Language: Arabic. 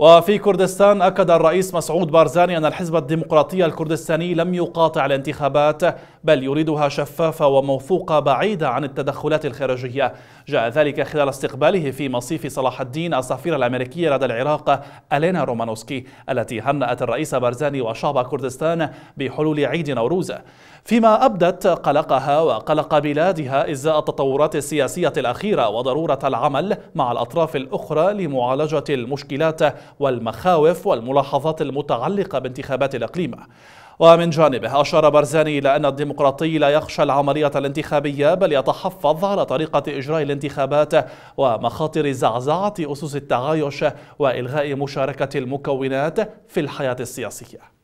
وفي كردستان أكد الرئيس مسعود بارزاني أن الحزب الديمقراطي الكردستاني لم يقاطع الانتخابات بل يريدها شفافة وموثوقة بعيدة عن التدخلات الخارجية جاء ذلك خلال استقباله في مصيف صلاح الدين السفيرة الأمريكية لدى العراق ألينا رومانوسكي التي هنأت الرئيس بارزاني وشعب كردستان بحلول عيد نوروز فيما أبدت قلقها وقلق بلادها إزاء التطورات السياسية الأخيرة وضرورة العمل مع الأطراف الأخرى لمعالجة المشكلات والمخاوف والملاحظات المتعلقة بانتخابات الأقليم ومن جانبه أشار برزاني إلى أن الديمقراطي لا يخشى العملية الانتخابية بل يتحفظ على طريقة إجراء الانتخابات ومخاطر زعزعة أسس التعايش وإلغاء مشاركة المكونات في الحياة السياسية